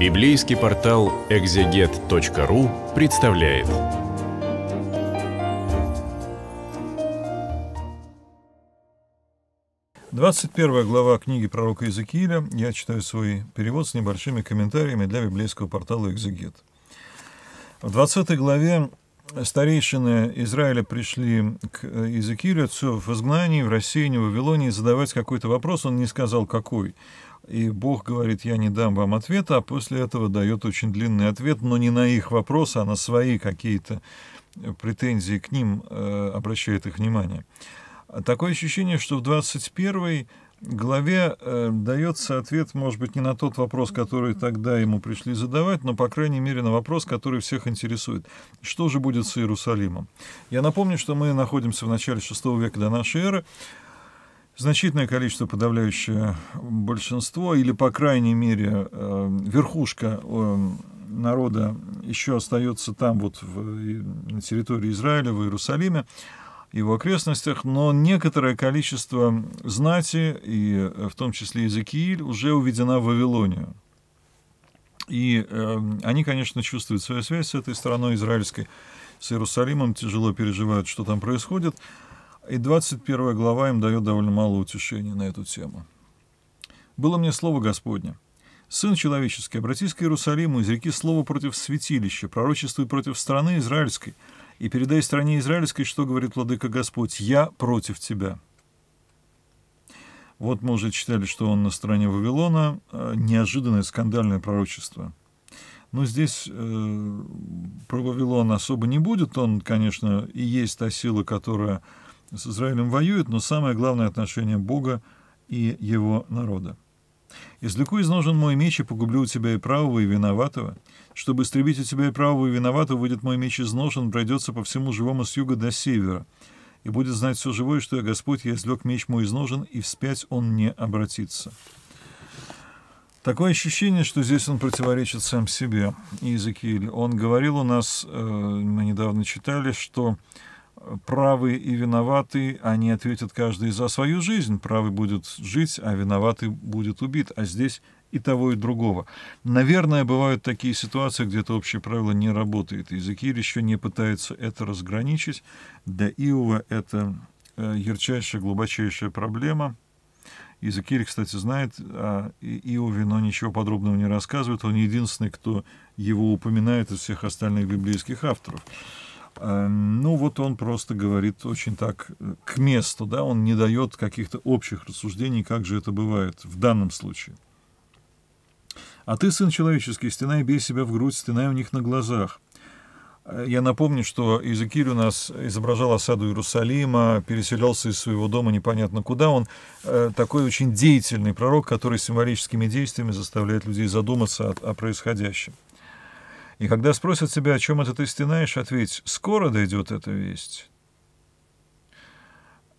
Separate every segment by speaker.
Speaker 1: Библейский портал экзегет.ру представляет. Двадцать первая глава книги пророка Иезекииля. Я читаю свой перевод с небольшими комментариями для библейского портала «Экзегет». В 20 главе старейшины Израиля пришли к э, Иезекиилю в изгнании, в России, в Вавилонии, задавать какой-то вопрос, он не сказал какой. И Бог говорит, я не дам вам ответа, а после этого дает очень длинный ответ, но не на их вопрос, а на свои какие-то э, претензии к ним, э, обращает их внимание. Такое ощущение, что в 21 главе э, дается ответ, может быть, не на тот вопрос, который тогда ему пришли задавать, но, по крайней мере, на вопрос, который всех интересует. Что же будет с Иерусалимом? Я напомню, что мы находимся в начале VI века до нашей эры. Значительное количество, подавляющее большинство, или, по крайней мере, э, верхушка э, народа еще остается там, вот в, на территории Израиля, в Иерусалиме и в окрестностях, но некоторое количество знати, и э, в том числе из уже уведена в Вавилонию. И э, они, конечно, чувствуют свою связь с этой страной израильской, с Иерусалимом, тяжело переживают, что там происходит. И 21 глава им дает довольно мало утешения на эту тему. «Было мне слово Господне. Сын человеческий, обратись к Иерусалиму из реки слово против святилища, пророчествуй против страны израильской» и передай стране израильской, что говорит Владыка Господь, «Я против тебя». Вот мы уже читали, что он на стороне Вавилона. Э, неожиданное скандальное пророчество. Но здесь э, про Вавилон особо не будет. Он, конечно, и есть та сила, которая с Израилем воюет, но самое главное отношение Бога и его народа. Извлеку из ножен мой меч и погублю у тебя и правого, и виноватого. Чтобы истребить у тебя и правого, и виноватого, выйдет мой меч из ножен, пройдется по всему живому с юга до севера. И будет знать все живое, что я Господь, я извлек меч мой из ножен, и вспять он не обратится». Такое ощущение, что здесь он противоречит сам себе, Иезекииль. Он говорил у нас, э, мы недавно читали, что правы и виноваты, они ответят каждый за свою жизнь. Правый будет жить, а виноватый будет убит. А здесь и того, и другого. Наверное, бывают такие ситуации, где это общее правило не работает. Иезекииль еще не пытается это разграничить. Для Иова это э, ярчайшая, глубочайшая проблема. Иезекииль, кстати, знает о а, Иове, но ничего подробного не рассказывает. Он единственный, кто его упоминает из всех остальных библейских авторов. Э, ну вот он просто говорит очень так э, к месту, да, он не дает каких-то общих рассуждений, как же это бывает в данном случае. А ты, сын человеческий, стенай, бей себя в грудь, стенай у них на глазах. Э, я напомню, что Иезекииль у нас изображал осаду Иерусалима, переселялся из своего дома непонятно куда. Он такой очень деятельный пророк, который символическими действиями заставляет людей задуматься о происходящем. И когда спросят тебя, о чем это ты стенаешь, ответь, скоро дойдет эта весть.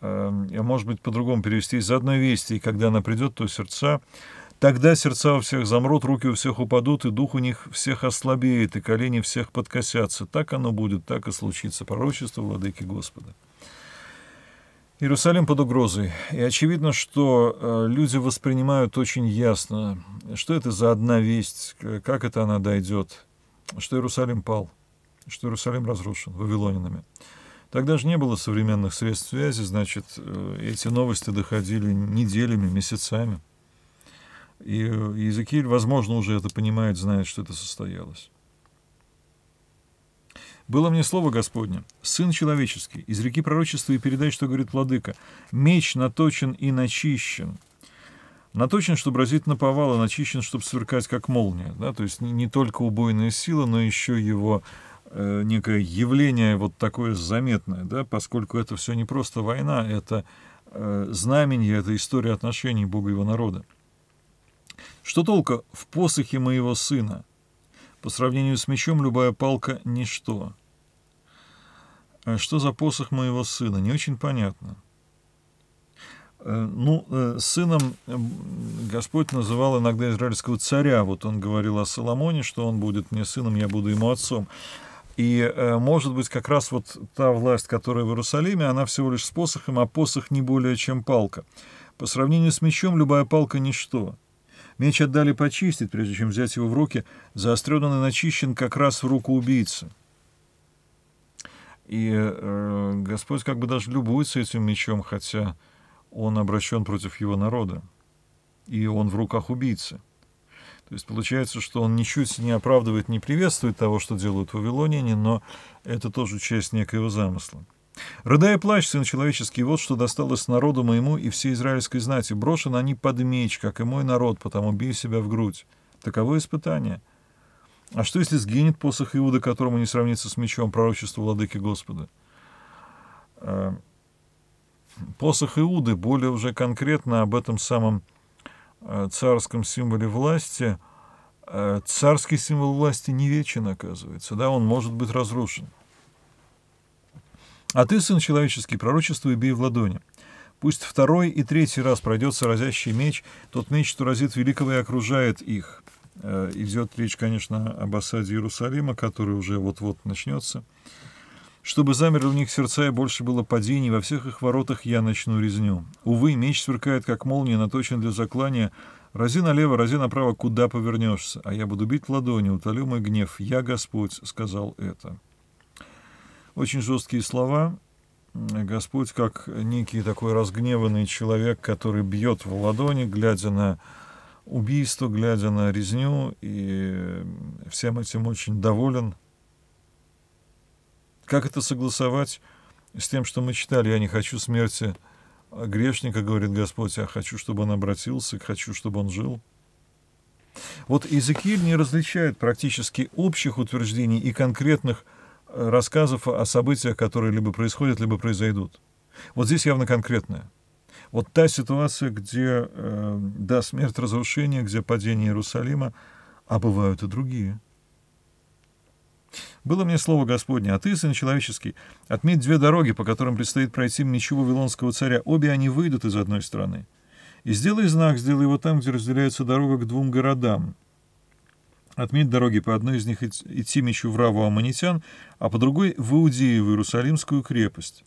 Speaker 1: Эм, я, может быть, по-другому перевести, из одной вести, и когда она придет, то сердца. Тогда сердца у всех замрут, руки у всех упадут, и дух у них всех ослабеет, и колени всех подкосятся. Так оно будет, так и случится. Пророчество Владыки Господа. Иерусалим под угрозой. И очевидно, что э, люди воспринимают очень ясно, что это за одна весть, как это она дойдет что Иерусалим пал, что Иерусалим разрушен вавилонинами. Тогда же не было современных средств связи, значит, э, эти новости доходили неделями, месяцами. И э, Иезекииль, возможно, уже это понимает, знает, что это состоялось. Было мне слово Господне, Сын Человеческий, из реки пророчества и передай, что говорит Владыка, меч наточен и начищен, Наточен, чтобы разить наповал, а начищен, чтобы сверкать, как молния. Да? То есть не только убойная сила, но еще его э, некое явление вот такое заметное, да? поскольку это все не просто война, это э, знаменье, это история отношений Бога и его народа. Что толка в посохе моего сына? По сравнению с мечом любая палка – ничто. А что за посох моего сына? Не очень понятно. Э, ну, э, сыном э, Господь называл иногда израильского царя. Вот он говорил о Соломоне, что он будет мне сыном, я буду ему отцом. И, может быть, как раз вот та власть, которая в Иерусалиме, она всего лишь с посохом, а посох не более, чем палка. По сравнению с мечом, любая палка – ничто. Меч отдали почистить, прежде чем взять его в руки. Заострен и начищен как раз в руку убийцы. И э, Господь как бы даже любуется этим мечом, хотя он обращен против его народа, и он в руках убийцы. То есть получается, что он ничуть не оправдывает, не приветствует того, что делают вавилоняне, но это тоже часть некоего замысла. «Рыдай и плачь, сын человеческий, вот что досталось народу моему и всей израильской знати. Брошен они под меч, как и мой народ, потому бей себя в грудь. Таково испытание. А что, если сгинет посох Иуда, которому не сравнится с мечом пророчества владыки Господа?» э, Посох Иуды более уже конкретно об этом самом э, царском символе власти. Э, царский символ власти не вечен, оказывается, да, он может быть разрушен. «А ты, сын человеческий, пророчество и бей в ладони. Пусть второй и третий раз пройдется разящий меч, тот меч, что разит великого и окружает их». Э, Идет речь, конечно, об осаде Иерусалима, который уже вот-вот начнется. Чтобы замерли у них сердца и больше было падений, во всех их воротах я начну резню. Увы, меч сверкает, как молния, наточен для заклания. Рази налево, рази направо, куда повернешься, а я буду бить ладони, утолю мой гнев. Я, Господь, сказал это. Очень жесткие слова. Господь, как некий такой разгневанный человек, который бьет в ладони, глядя на убийство, глядя на резню, и всем этим очень доволен – как это согласовать с тем, что мы читали? «Я не хочу смерти грешника, — говорит Господь, — а хочу, чтобы он обратился, хочу, чтобы он жил». Вот Иезекииль не различает практически общих утверждений и конкретных э, рассказов о событиях, которые либо происходят, либо произойдут. Вот здесь явно конкретное. Вот та ситуация, где, э, да, смерть разрушение, где падение Иерусалима, а бывают и другие – было мне слово Господне, а ты, сын человеческий, отметь две дороги, по которым предстоит пройти ничего вавилонского царя, обе они выйдут из одной страны. И сделай знак, сделай его там, где разделяется дорога к двум городам. Отметь дороги по одной из них идти мечу в Раву Аманитян, а по другой — в Иудею, в Иерусалимскую крепость.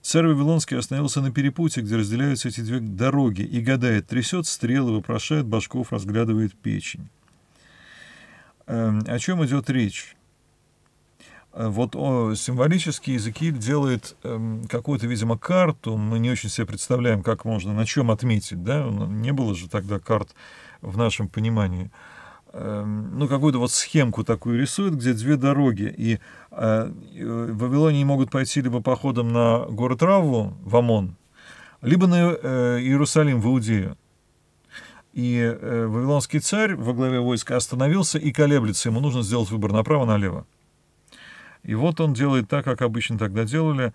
Speaker 1: Царь Вавилонский остановился на перепуте, где разделяются эти две дороги, и гадает, трясет стрелы, вопрошает башков, разглядывает печень. Э, о чем идет речь? Э, вот о, символически Иезекииль делает эм, какую-то, видимо, карту. Мы не очень себе представляем, как можно, на чем отметить. Да? Ну, не было же тогда карт в нашем понимании. Эм, ну, какую-то вот схемку такую рисует, где две дороги. И э, э вавилоне могут пойти либо походом на город Раву, в Амон, либо на э, Иерусалим, в Иудею. И э, вавилонский царь во главе войска остановился и колеблется. Ему нужно сделать выбор направо-налево. И вот он делает так, как обычно тогда делали,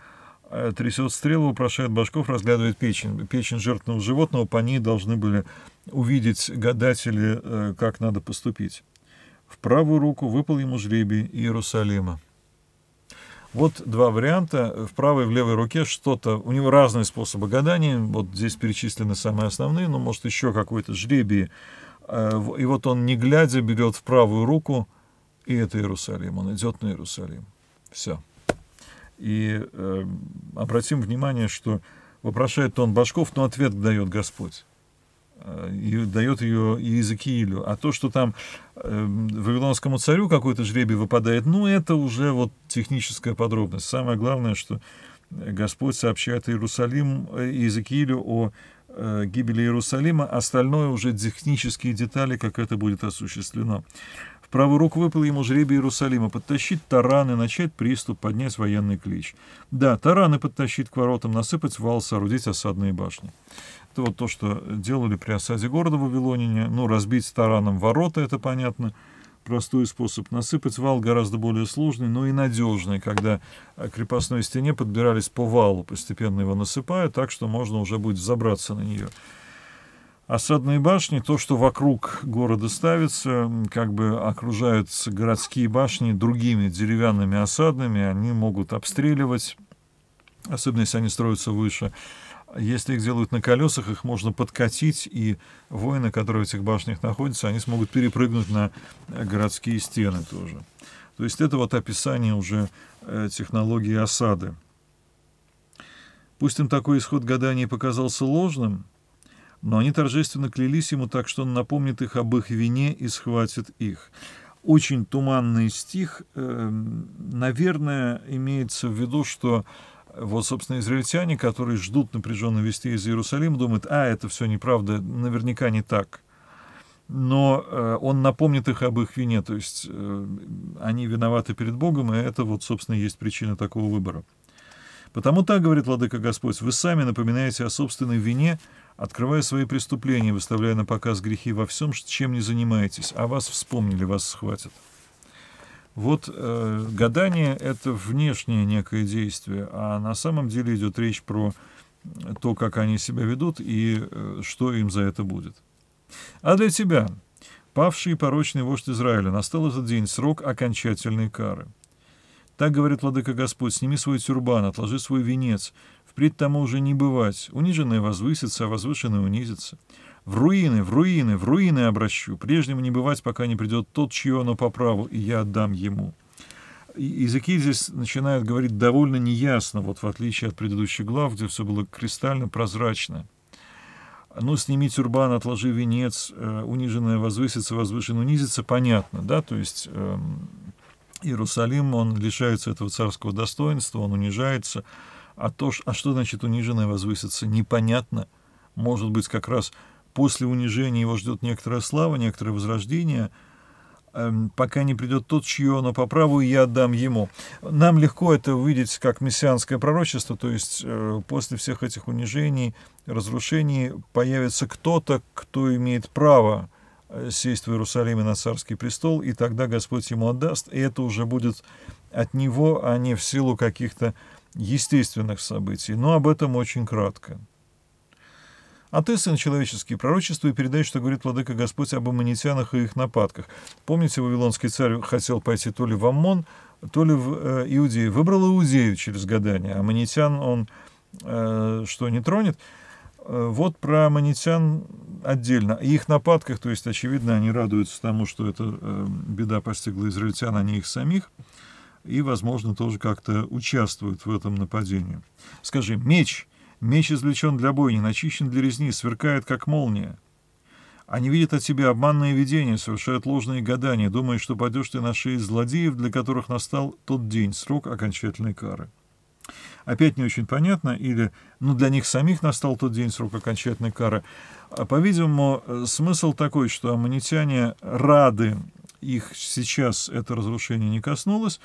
Speaker 1: э, трясет стрелу, прошает башков, разглядывает печень. Печень жертвенного животного, по ней должны были увидеть гадатели, э, как надо поступить. В правую руку выпал ему жребий Иерусалима. Вот два варианта. В правой и в левой руке что-то. У него разные способы гадания. Вот здесь перечислены самые основные, но может еще какой-то жребий. Э, и вот он, не глядя, берет в правую руку, и это Иерусалим. Он идет на Иерусалим. Все. И э, обратим внимание, что вопрошает он Башков, но ответ дает Господь. Э, и дает ее Иезекиилю. А то, что там э, вавилонскому царю какой-то жребий выпадает, ну, это уже вот техническая подробность. Самое главное, что Господь сообщает Иерусалим, э, Иезекиилю о э, гибели Иерусалима, остальное уже технические детали, как это будет осуществлено. В правую руку выпал ему жребий Иерусалима. Подтащить тараны, начать приступ, поднять военный клич. Да, тараны подтащить к воротам, насыпать вал, соорудить осадные башни. Это вот то, что делали при осаде города Вавилонине. Ну, разбить тараном ворота, это понятно. Простой способ. Насыпать вал гораздо более сложный, но и надежный, когда крепостной стене подбирались по валу, постепенно его насыпая, так что можно уже будет забраться на нее осадные башни, то, что вокруг города ставится, как бы окружают городские башни другими деревянными осадными, они могут обстреливать, особенно если они строятся выше. Если их делают на колесах, их можно подкатить, и воины, которые в этих башнях находятся, они смогут перепрыгнуть на городские стены тоже. То есть это вот описание уже э, технологии осады. Пусть им такой исход гаданий показался ложным, но они торжественно клялись ему так, что он напомнит их об их вине и схватит их. Очень туманный стих. Эм, наверное, имеется в виду, что э, вот, собственно, израильтяне, которые ждут напряженной вести из Иерусалима, думают, а, это все неправда, наверняка не так. Но э, он напомнит их об их вине, то есть э, они виноваты перед Богом, и это вот, собственно, есть причина такого выбора. Потому так, говорит Владыка Господь, вы сами напоминаете о собственной вине, открывая свои преступления, выставляя на показ грехи во всем, чем не занимаетесь, а вас вспомнили, вас схватят. Вот э, гадание — это внешнее некое действие, а на самом деле идет речь про э, то, как они себя ведут и э, что им за это будет. А для тебя, павший и порочный вождь Израиля, настал этот день срок окончательной кары — так говорит владыка Господь, сними свой тюрбан, отложи свой венец. Впредь тому уже не бывать. Униженное возвысится, а возвышенное унизится. В руины, в руины, в руины обращу. Прежнему не бывать, пока не придет тот, чье оно по праву, и я отдам ему. Иезекииль здесь начинает говорить довольно неясно, вот в отличие от предыдущих глав, где все было кристально прозрачно. Ну, сними тюрбан, отложи венец, э, униженное возвысится, возвышенное унизится, понятно, да, то есть... Эм, Иерусалим, он лишается этого царского достоинства, он унижается. А, то, а что значит униженное возвысится, Непонятно. Может быть, как раз после унижения его ждет некоторая слава, некоторое возрождение, эм, пока не придет тот, чье оно по праву, я отдам ему. Нам легко это увидеть как мессианское пророчество, то есть э, после всех этих унижений, разрушений появится кто-то, кто имеет право Э, сесть в Иерусалиме на царский престол, и тогда Господь ему отдаст, и это уже будет от него, а не в силу каких-то естественных событий. Но об этом очень кратко. А ты, сын человеческий, пророчество и передай, что говорит Владыка Господь об аммонитянах и их нападках. Помните, Вавилонский царь хотел пойти то ли в Аммон, то ли в э, Иудею. Выбрал Иудею через гадание. Аммонитян он э, что, не тронет? Э, вот про аманитян отдельно. И их нападках, то есть, очевидно, они радуются тому, что эта э, беда постигла израильтян, а не их самих. И, возможно, тоже как-то участвуют в этом нападении. Скажи, меч. Меч извлечен для бойни, начищен для резни, сверкает, как молния. Они видят от тебе обманное видение, совершают ложные гадания, думая, что пойдешь ты на шеи злодеев, для которых настал тот день, срок окончательной кары опять не очень понятно, или ну, для них самих настал тот день срок окончательной кары. А, По-видимому, э, смысл такой, что аммонитяне рады, их сейчас это разрушение не коснулось,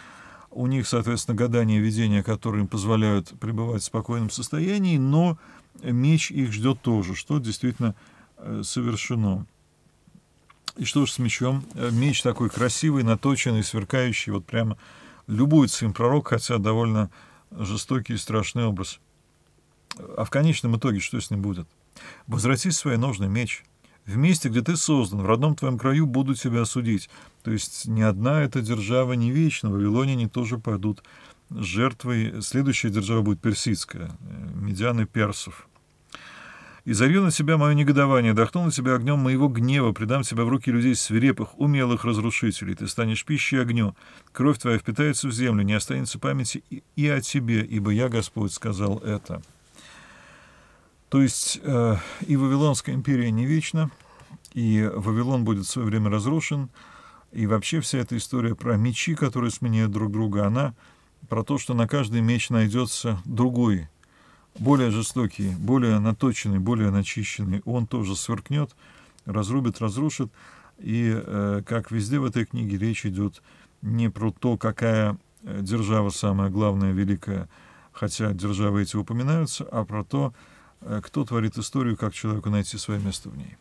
Speaker 1: у них, соответственно, гадания и видения, которые им позволяют пребывать в спокойном состоянии, но меч их ждет тоже, что действительно э, совершено. И что же с мечом? Э, меч такой красивый, наточенный, сверкающий, вот прямо любуется им пророк, хотя довольно жестокий и страшный образ. А в конечном итоге что с ним будет? Возврати свои ножны меч. В месте, где ты создан, в родном твоем краю будут тебя судить. То есть ни одна эта держава не вечна, вавилоняне тоже пойдут жертвой. Следующая держава будет персидская, э, медианы персов и залью на себя мое негодование, вдохну на себя огнем моего гнева, придам себя в руки людей свирепых, умелых разрушителей. Ты станешь пищей огню, кровь твоя впитается в землю, не останется памяти и, и о тебе, ибо я, Господь, сказал это». То есть э, и Вавилонская империя не вечна, и Вавилон будет в свое время разрушен, и вообще вся эта история про мечи, которые сменяют друг друга, она про то, что на каждый меч найдется другой более жестокий, более наточенный, более начищенный, он тоже сверкнет, разрубит, разрушит. И, э, как везде в этой книге, речь идет не про то, какая э, держава самая главная, великая, хотя державы эти упоминаются, а про то, э, кто творит историю, как человеку найти свое место в ней.